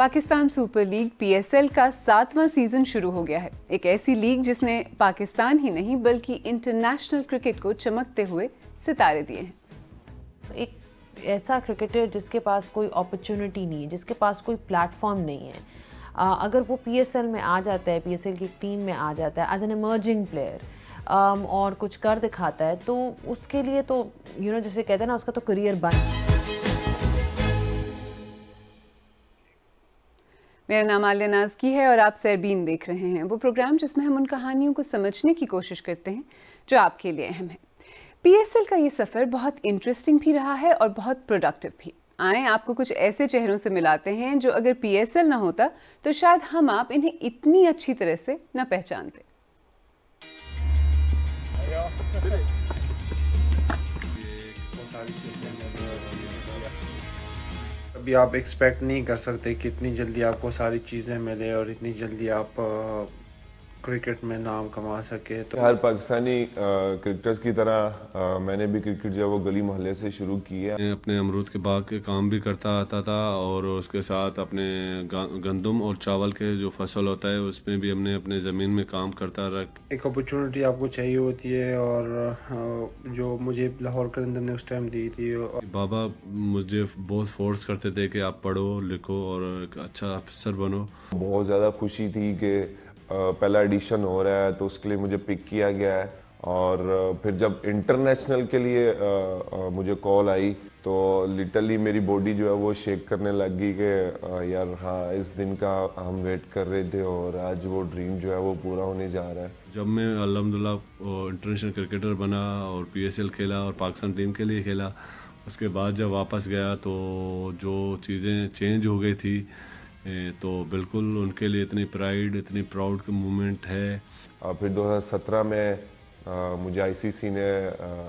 Pakistan super league PSL का सातवां season शुरू हो गया है एक ऐसी लीग जिसने पाकिस्तान ही नहीं बल्कि इंटरनेशनल क्रिकेट को चमकते हुए सितारे दिए हैं एक ऐसा क्रिकेटर जिसके पास कोई अपॉर्चुनिटी नहीं है जिसके पास कोई प्लेटफॉर्म नहीं है आ, अगर वो पीएसएल में आ जाता है पीएसएल की टीम में आ जाता है एज एन इमर्जिंग प्लेयर और कुछ कर दिखाता है तो उसके लिए तो यू you नो know, जैसे कहते हैं ना उसका तो करियर बन मेरा नाम आलिया नाजकी है और आप सैरबीन देख रहे हैं वो प्रोग्राम जिसमें हम उन कहानियों को समझने की कोशिश करते हैं जो आपके लिए अहम है पी का ये सफ़र बहुत इंटरेस्टिंग भी रहा है और बहुत प्रोडक्टिव भी आए आपको कुछ ऐसे चेहरों से मिलाते हैं जो अगर पी ना होता तो शायद हम आप इन्हें इतनी अच्छी तरह से ना पहचानते अभी आप एक्सपेक्ट नहीं कर सकते कितनी जल्दी आपको सारी चीज़ें मिले और इतनी जल्दी आप क्रिकेट में नाम कमा सके तो हर पाकिस्तानी क्रिकेटर्स की तरह आ, मैंने भी क्रिकेट जो है वो गली मोहल्ले से शुरू की है अपने अमरूद के बाग के काम भी करता आता था और उसके साथ अपने गंदम और चावल के जो फसल होता है उसमें भी हमने अपने ज़मीन में काम करता रख एक अपॉर्चुनिटी आपको चाहिए होती है और जो मुझे लाहौर अंदर ने उस टाइम दी थी बाबा मुझे बहुत फोर्स करते थे कि आप पढ़ो लिखो और एक अच्छा अफसर बनो बहुत ज़्यादा खुशी थी कि पहला एडिशन हो रहा है तो उसके लिए मुझे पिक किया गया है और फिर जब इंटरनेशनल के लिए मुझे कॉल आई तो लिटरली मेरी बॉडी जो है वो शेक करने लग गई कि यार हाँ इस दिन का हम वेट कर रहे थे और आज वो ड्रीम जो है वो पूरा होने जा रहा है जब मैं अलहमदिल्ला इंटरनेशनल क्रिकेटर बना और पीएसएल खेला और पाकिस्तान टीम के लिए खेला उसके बाद जब वापस गया तो जो चीज़ें चेंज हो गई थी तो बिल्कुल उनके लिए इतनी प्राइड इतनी प्राउड का मूवमेंट है और फिर 2017 में आ, मुझे आईसीसी ने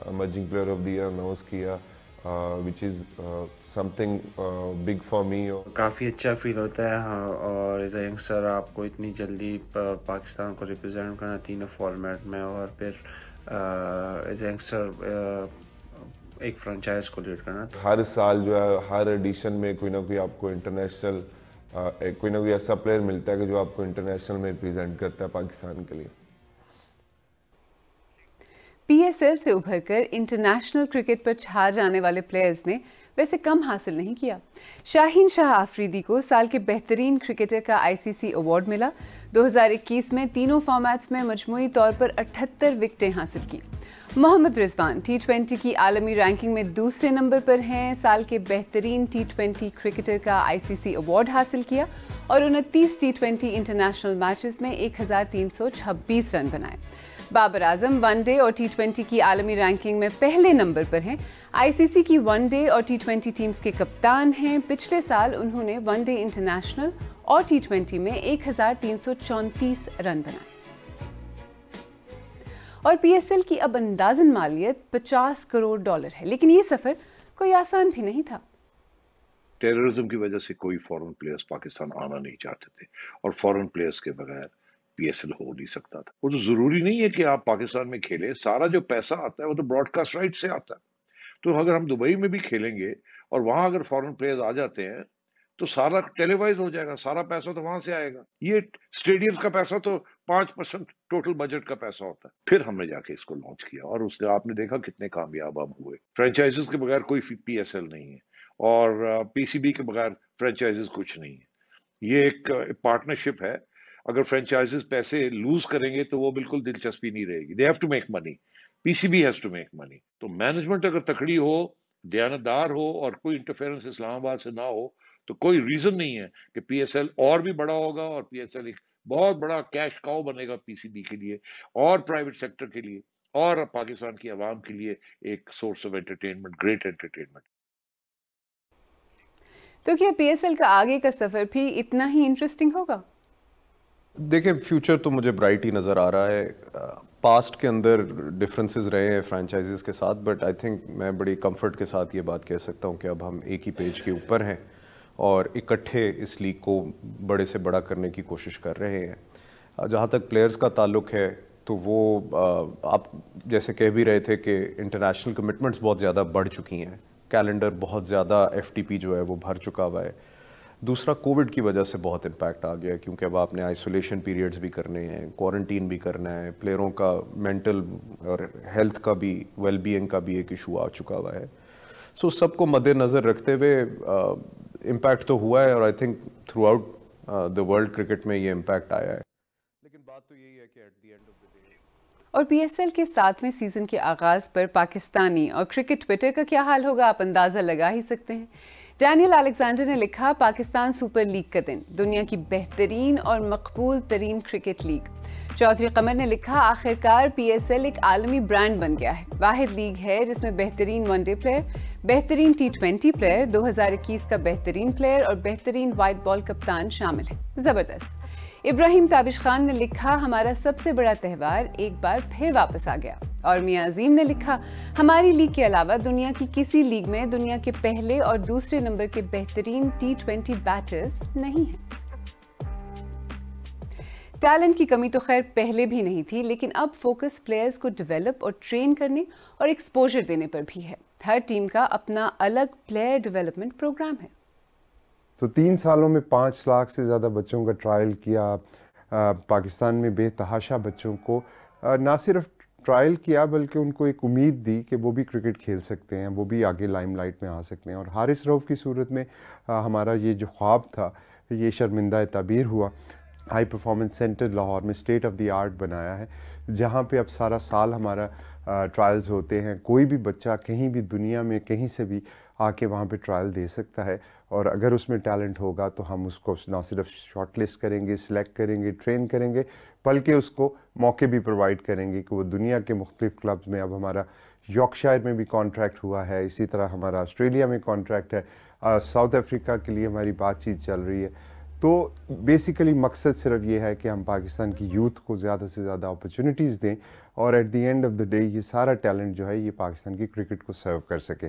emerging player of the year announce किया which is something big for me काफ़ी अच्छा फील होता है हाँ और एज यंगस्टर आपको इतनी जल्दी पाकिस्तान को रिप्रेजेंट करना तीनों फॉर्मेट में और फिर एज यंगस्टर एक फ्रेंचाइज को लीड करना हर साल जो है हर एडिशन में कोई ना कोई आपको इंटरनेशनल एक कोई ना कोई ऐसा प्लेयर मिलता है कि जो आपको इंटरनेशनल में रिप्रेजेंट करता है पाकिस्तान के लिए पीएसएल से उभरकर इंटरनेशनल क्रिकेट पर छा जाने वाले प्लेयर्स ने वैसे कम हासिल नहीं किया शाहीन शाह आफरीदी को साल के बेहतरीन क्रिकेटर का आईसीसी अवार्ड मिला 2021 में तीनों फॉर्मेट्स में मजमू तौर पर 78 विकटें हासिल की मोहम्मद रिजवान टी ट्वेंटी की आलमी रैंकिंग में दूसरे नंबर पर हैं साल के बेहतरीन टी ट्वेंटी क्रिकेटर का आईसीसी अवार्ड हासिल किया और उनतीस टी ट्वेंटी इंटरनेशनल मैचेस में 1326 रन बनाए बाबर आजम वनडे और टी ट्वेंटी की आलमी रैंकिंग में पहले नंबर पर हैं आईसीसी की वनडे और टी ट्वेंटी टीम्स के कप्तान हैं पिछले साल उन्होंने वनडे इंटरनेशनल और टी ट्वेंटी में एक रन बनाए और पीएसएल की अब अंदाजन मालियत 50 करोड़ डॉलर है लेकिन ये सफर कोई आसान भी नहीं था टेररिज्म की वजह से कोई फॉरेन प्लेयर्स पाकिस्तान आना नहीं चाहते थे और फॉरेन प्लेयर्स के बगैर पीएसएल हो नहीं सकता था वो तो जरूरी नहीं है कि आप पाकिस्तान में खेले सारा जो पैसा आता है वो तो ब्रॉडकास्ट राइट से आता है तो अगर हम दुबई में भी खेलेंगे और वहां अगर फॉरेन प्लेयर्स आ जाते हैं तो सारा टेलीवाइज हो जाएगा सारा पैसा तो वहां से आएगा ये स्टेडियम का पैसा तो पांच परसेंट टोटल बजट का पैसा होता है फिर हमने जाके इसको लॉन्च किया और उसने आपने देखा कितने कामयाब हम हुए फ्रेंचाइजेस के बगैर कोई एल नहीं है और पीसीबी के बगैर फ्रेंचाइजेस कुछ नहीं है ये एक पार्टनरशिप है अगर फ्रेंचाइजेस पैसे लूज करेंगे तो वो बिल्कुल दिलचस्पी नहीं रहेगी they have to make money PCB has to make money तो मैनेजमेंट अगर तकड़ी हो दयानतदार हो और कोई इंटरफेरेंस इस्लामाबाद से ना हो तो कोई रीज़न नहीं है कि पीएसएल और भी बड़ा होगा और पीएसएल एक बहुत बड़ा कैश काउ बनेगा पीसीबी के लिए और प्राइवेट सेक्टर के लिए और पाकिस्तान की आवाम के लिए एक source of entertainment great entertainment तो क्या पीएसएल का आगे का सफर भी इतना ही इंटरेस्टिंग होगा देखिए फ्यूचर तो मुझे ब्राइट ही नज़र आ रहा है पास्ट के अंदर डिफरेंसेस रहे हैं फ्रेंचाइजीज़ के साथ बट आई थिंक मैं बड़ी कंफर्ट के साथ ये बात कह सकता हूँ कि अब हम एक ही पेज के ऊपर हैं और इकट्ठे इस लीग को बड़े से बड़ा करने की कोशिश कर रहे हैं जहाँ तक प्लेयर्स का ताल्लुक है तो वो आप जैसे कह भी रहे थे कि इंटरनेशनल कमिटमेंट्स बहुत ज़्यादा बढ़ चुकी हैं कैलेंडर बहुत ज़्यादा एफ जो है वो भर चुका हुआ है दूसरा कोविड की वजह से बहुत इम्पैक्ट आ गया क्योंकि अब आपने आइसोलेशन पीरियड्स भी करने हैं क्वारंटीन भी करना है प्लेयरों का मेंटल और हेल्थ का भी वेलबींग का भी एक इशू आ चुका हुआ है सो so, सबको मद्देनज़र रखते हुए इम्पैक्ट तो हुआ है और I think throughout the world cricket में ये इम्पैक्ट आया है लेकिन बात तो यही है कि at the end of the day और पीएसएल के सातवें सीज़न के आगाज़ पर पाकिस्तानी और क्रिकेट ट्विटर का क्या हाल होगा आप अंदाज़ा लगा ही सकते हैं डैनियल अलेक्जेंडर ने लिखा पाकिस्तान सुपर लीग का दिन दुनिया की बेहतरीन और मकबूल तरीन क्रिकेट लीग चौधरी कमर ने लिखा आखिरकार पीएसएल एक आलमी ब्रांड बन गया है वाहिद लीग है जिसमें बेहतरीन वनडे प्लेयर बेहतरीन टी ट्वेंटी प्लेयर 2021 का बेहतरीन प्लेयर और बेहतरीन वाइट बॉल कप्तान शामिल है जबरदस्त इब्राहिम ताबिश खान ने लिखा हमारा सबसे बड़ा त्यौहार एक बार फिर वापस आ गया और मियाँ अजीम ने लिखा हमारी लीग के अलावा दुनिया की किसी लीग में दुनिया के पहले और दूसरे नंबर के बेहतरीन टी ट्वेंटी बैटर्स नहीं है टैलेंट की कमी तो खैर पहले भी नहीं थी लेकिन अब फोकस प्लेयर्स को डेवलप और ट्रेन करने और एक्सपोजर देने पर भी है हर टीम का अपना अलग प्लेयर डेवलपमेंट प्रोग्राम है तो तीन सालों में पाँच लाख से ज़्यादा बच्चों का ट्रायल किया आ, पाकिस्तान में बेतहाशा बच्चों को आ, ना सिर्फ ट्रायल किया बल्कि उनको एक उम्मीद दी कि वो भी क्रिकेट खेल सकते हैं वो भी आगे लाइमलाइट में आ सकते हैं और हारिस रऊफ़ की सूरत में आ, हमारा ये जो ख्वाब था ये शर्मिंदा तबीर हुआ हाई परफॉर्मेंस सेंटर लाहौर में स्टेट ऑफ द आर्ट बनाया है जहाँ पे अब सारा साल हमारा ट्रायल्स होते हैं कोई भी बच्चा कहीं भी दुनिया में कहीं से भी आके वहाँ पे ट्रायल दे सकता है और अगर उसमें टैलेंट होगा तो हम उसको ना सिर्फ शॉर्टलिस्ट करेंगे सिलेक्ट करेंगे ट्रेन करेंगे बल्कि उसको मौके भी प्रोवाइड करेंगे कि वो दुनिया के मुख्तलिफ क्लब्स में अब हमारा यॉर्कशायर में भी कॉन्ट्रैक्ट हुआ है इसी तरह हमारा ऑस्ट्रेलिया में कॉन्ट्रैक्ट है साउथ अफ्रीका के लिए हमारी बातचीत चल रही है तो बेसिकली मकसद सिर्फ ये है कि हम पाकिस्तान की यूथ को ज़्यादा से ज़्यादा अपॉर्चुनिटीज़ दें और at the end of the day ये सारा टैलेंट जो है ये पाकिस्तान की क्रिकेट को सर्व कर सके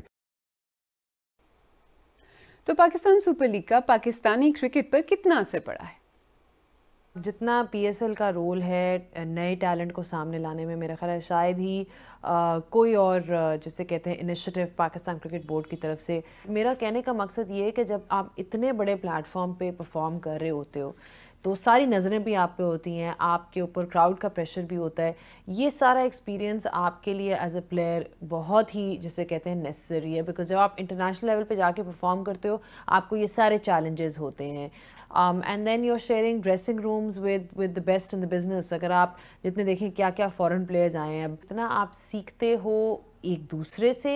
तो पाकिस्तान सुपर लीग का पाकिस्तानी क्रिकेट पर कितना असर पड़ा है जितना पीएसएल का रोल है नए टैलेंट को सामने लाने में मेरा ख्याल है शायद ही आ, कोई और जिसे कहते हैं इनिशिएटिव पाकिस्तान क्रिकेट बोर्ड की तरफ से मेरा कहने का मकसद ये है कि जब आप इतने बड़े प्लेटफॉर्म पे परफॉर्म कर रहे होते हो तो सारी नज़रें भी आप पे होती हैं आपके ऊपर क्राउड का प्रेशर भी होता है ये सारा एक्सपीरियंस आपके लिए एज अ प्लेयर बहुत ही जैसे कहते हैं नेसेसरी है बिकॉज जब आप इंटरनेशनल लेवल पे जाके परफॉर्म करते हो आपको ये सारे चैलेंजेस होते हैं and then you are sharing dressing rooms with with the best in the business अगर आप जितने देखें क्या क्या फॉरेन प्लेयर्स आए हैं इतना आप सीखते हो एक दूसरे से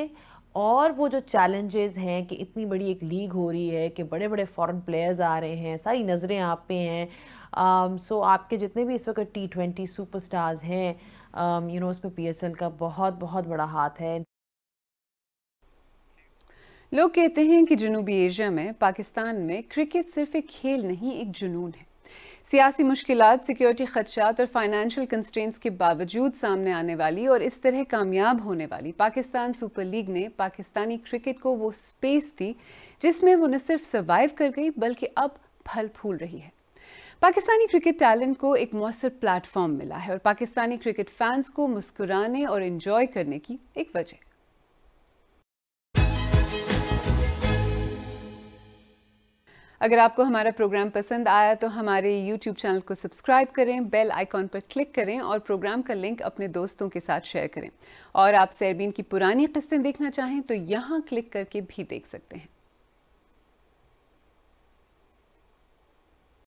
और वो जो चैलेंजेस हैं कि इतनी बड़ी एक लीग हो रही है कि बड़े बड़े फॉरेन प्लेयर्स आ रहे हैं सारी नज़रें आप पे हैं सो um, so आपके जितने भी इस वक्त टी ट्वेंटी सुपर स्टार्स हैं you um, know you know, उसमें पी का बहुत बहुत बड़ा हाथ है लोग कहते हैं कि जनूबी एशिया में पाकिस्तान में क्रिकेट सिर्फ एक खेल नहीं एक जुनून है सियासी मुश्किल सिक्योरिटी खदशात और फाइनेंशियल कंस्ट्रेंट्स के बावजूद सामने आने वाली और इस तरह कामयाब होने वाली पाकिस्तान सुपर लीग ने पाकिस्तानी क्रिकेट को वो स्पेस दी जिसमें वो न सिर्फ सर्वाइव कर गई बल्कि अब फल फूल रही है पाकिस्तानी क्रिकेट टैलेंट को एक मौसर प्लेटफॉर्म मिला है और पाकिस्तानी क्रिकेट फैंस को मुस्कुराने और इन्जॉय करने की एक वजह अगर आपको हमारा प्रोग्राम पसंद आया तो हमारे YouTube चैनल को सब्सक्राइब करें बेल आइकॉन पर क्लिक करें और प्रोग्राम का लिंक अपने दोस्तों के साथ शेयर करें और आप सैरबीन की पुरानी किस्तें देखना चाहें तो यहाँ क्लिक करके भी देख सकते हैं